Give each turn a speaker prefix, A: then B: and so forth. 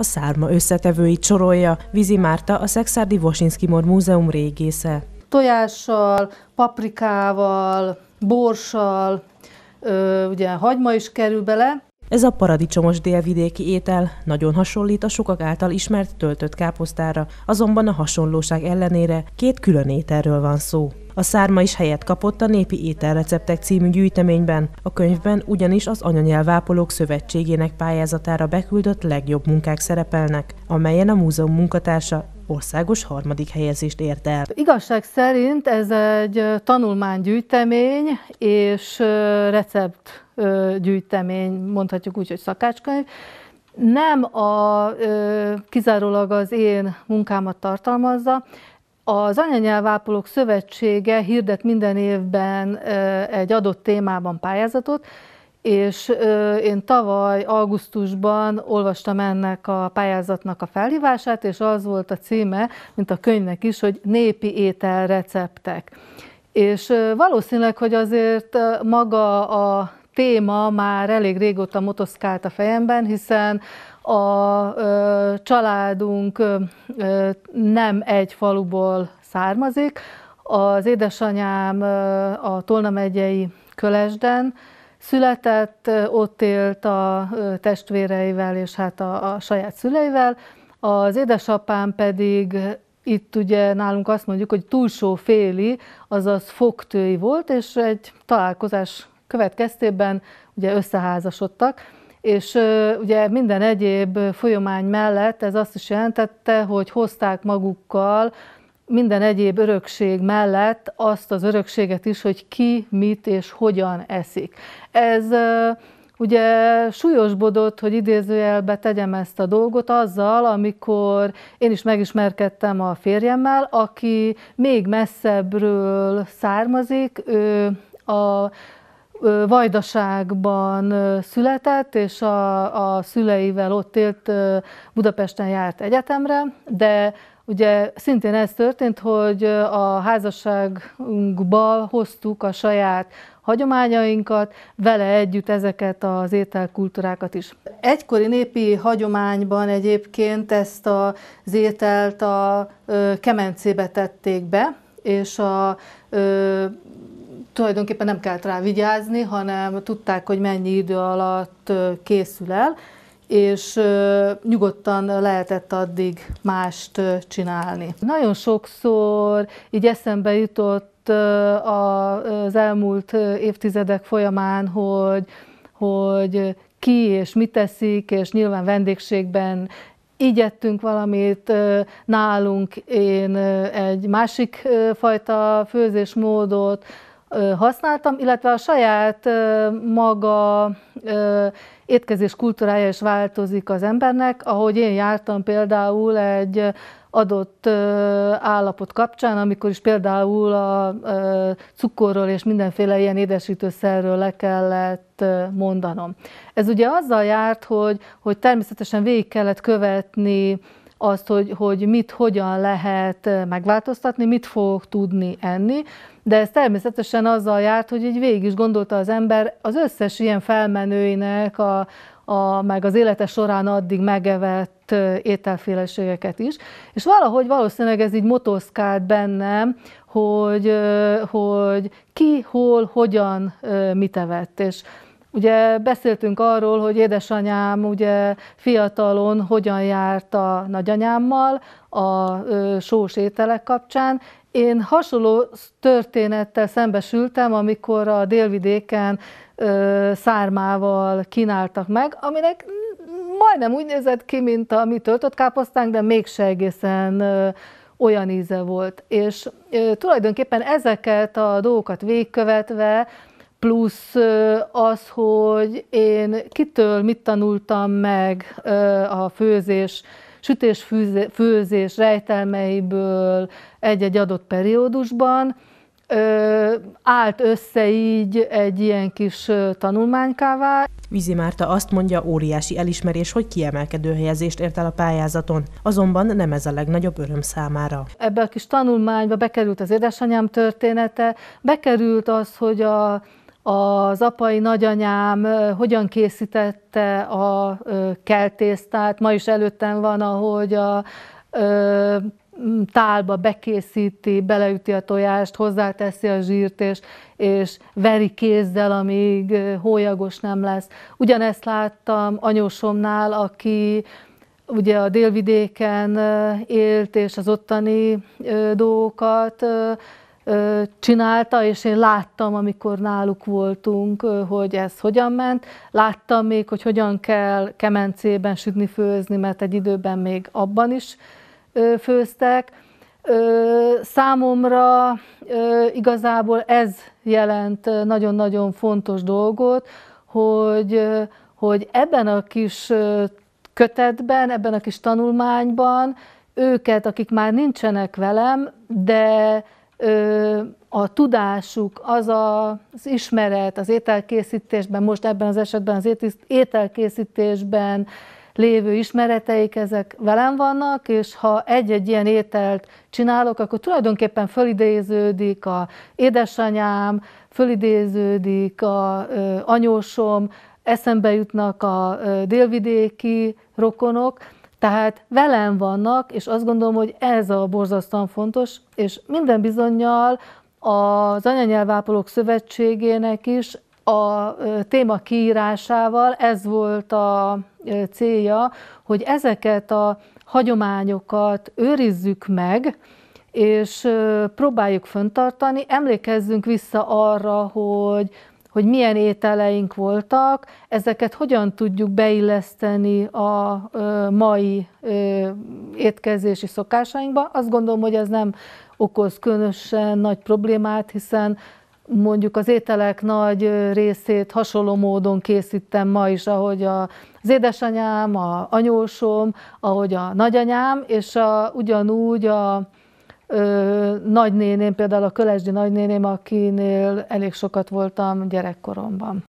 A: a szárma összetevőit sorolja, Vizi Márta, a Szexárdi Vosinski Mor Múzeum régésze.
B: Tojással, paprikával, borssal, ö, ugye hagyma is kerül bele,
A: ez a paradicsomos délvidéki étel nagyon hasonlít a sokak által ismert töltött káposztára, azonban a hasonlóság ellenére két külön ételről van szó. A szárma is helyet kapott a Népi Ételreceptek című gyűjteményben. A könyvben ugyanis az Anyanyelvápolók Szövetségének pályázatára beküldött legjobb munkák szerepelnek, amelyen a múzeum munkatársa országos harmadik helyezést ért el.
B: Igazság szerint ez egy tanulmánygyűjtemény és recept gyűjtemény, mondhatjuk úgy, hogy szakácskönyv. Nem a, kizárólag az én munkámat tartalmazza, az Anyanyelvápolók Szövetsége hirdet minden évben egy adott témában pályázatot, és én tavaly augusztusban olvastam ennek a pályázatnak a felhívását, és az volt a címe, mint a könyvnek is, hogy Népi étel receptek. És valószínűleg, hogy azért maga a téma már elég régóta motoszkált a fejemben, hiszen a ö, családunk ö, nem egy faluból származik. Az édesanyám ö, a Tolna megyei Kölesden született, ott élt a testvéreivel és hát a, a saját szüleivel. Az édesapám pedig itt ugye nálunk azt mondjuk, hogy túlsó féli, azaz fogtői volt, és egy találkozás következtében ugye összeházasodtak és ugye minden egyéb folyamány mellett ez azt is jelentette, hogy hozták magukkal minden egyéb örökség mellett azt az örökséget is, hogy ki, mit és hogyan eszik. Ez ugye súlyosbodott, hogy idézőjelbe tegyem ezt a dolgot azzal, amikor én is megismerkedtem a férjemmel, aki még messzebbről származik, ő a Vajdaságban született, és a, a szüleivel ott élt, Budapesten járt egyetemre, de ugye szintén ez történt, hogy a házasságunkba hoztuk a saját hagyományainkat, vele együtt ezeket az ételkultúrákat is. Egykori népi hagyományban egyébként ezt az ételt a kemencébe tették be, és a tulajdonképpen nem kellett rá vigyázni, hanem tudták, hogy mennyi idő alatt készül el, és nyugodtan lehetett addig mást csinálni. Nagyon sokszor így eszembe jutott az elmúlt évtizedek folyamán, hogy, hogy ki és mit teszik, és nyilván vendégségben igyettünk valamit, nálunk én egy másik fajta főzésmódot, használtam, illetve a saját maga étkezés kultúrája is változik az embernek, ahogy én jártam például egy adott állapot kapcsán, amikor is például a cukorról és mindenféle ilyen édesítőszerről le kellett mondanom. Ez ugye azzal járt, hogy, hogy természetesen végig kellett követni azt, hogy, hogy mit, hogyan lehet megváltoztatni, mit fog tudni enni, de ez természetesen azzal járt, hogy így végig is gondolta az ember az összes ilyen felmenőinek, a, a, meg az élete során addig megevett ételféleségeket is, és valahogy valószínűleg ez így motoszkált bennem, hogy, hogy ki, hol, hogyan mit evett, és Ugye beszéltünk arról, hogy édesanyám ugye fiatalon hogyan járt a nagyanyámmal a sós ételek kapcsán. Én hasonló történettel szembesültem, amikor a délvidéken szármával kínáltak meg, aminek majdnem úgy nézett ki, mint a mi töltött káposztánk, de mégse egészen olyan íze volt. És tulajdonképpen ezeket a dolgokat végkövetve plusz az, hogy én kitől mit tanultam meg a főzés, sütés-főzés rejtelmeiből egy-egy adott periódusban, állt össze így egy ilyen kis tanulmánykává.
A: Vizi Márta azt mondja, óriási elismerés, hogy kiemelkedő helyezést ért el a pályázaton, azonban nem ez a legnagyobb öröm számára.
B: Ebbe a kis tanulmányba bekerült az édesanyám története, bekerült az, hogy a az apai nagyanyám hogyan készítette a keltésztát. Ma is előttem van, ahogy a tálba bekészíti, beleüti a tojást, hozzáteszi a zsírt, és, és veri kézzel, amíg hólyagos nem lesz. Ugyanezt láttam anyósomnál, aki ugye a délvidéken élt, és az ottani dolgokat csinálta, és én láttam, amikor náluk voltunk, hogy ez hogyan ment. Láttam még, hogy hogyan kell kemencében sütni, főzni, mert egy időben még abban is főztek. Számomra igazából ez jelent nagyon-nagyon fontos dolgot, hogy, hogy ebben a kis kötetben, ebben a kis tanulmányban őket, akik már nincsenek velem, de a tudásuk, az a, az ismeret az ételkészítésben, most ebben az esetben az ételkészítésben lévő ismereteik, ezek velem vannak, és ha egy-egy ilyen ételt csinálok, akkor tulajdonképpen fölidéződik a édesanyám, fölidéződik a anyósom, eszembe jutnak a délvidéki rokonok, tehát velem vannak, és azt gondolom, hogy ez a borzasztóan fontos, és minden bizonyal az Anyanyelvápolók Szövetségének is a téma kiírásával ez volt a célja, hogy ezeket a hagyományokat őrizzük meg, és próbáljuk föntartani, emlékezzünk vissza arra, hogy hogy milyen ételeink voltak, ezeket hogyan tudjuk beilleszteni a mai étkezési szokásainkba. Azt gondolom, hogy ez nem okoz különösen nagy problémát, hiszen mondjuk az ételek nagy részét hasonló módon készítem ma is, ahogy az édesanyám, a anyósom, ahogy a nagyanyám, és a, ugyanúgy a, ö, nagynéném, például a Kölesdi nagynéném, akinél elég sokat voltam gyerekkoromban.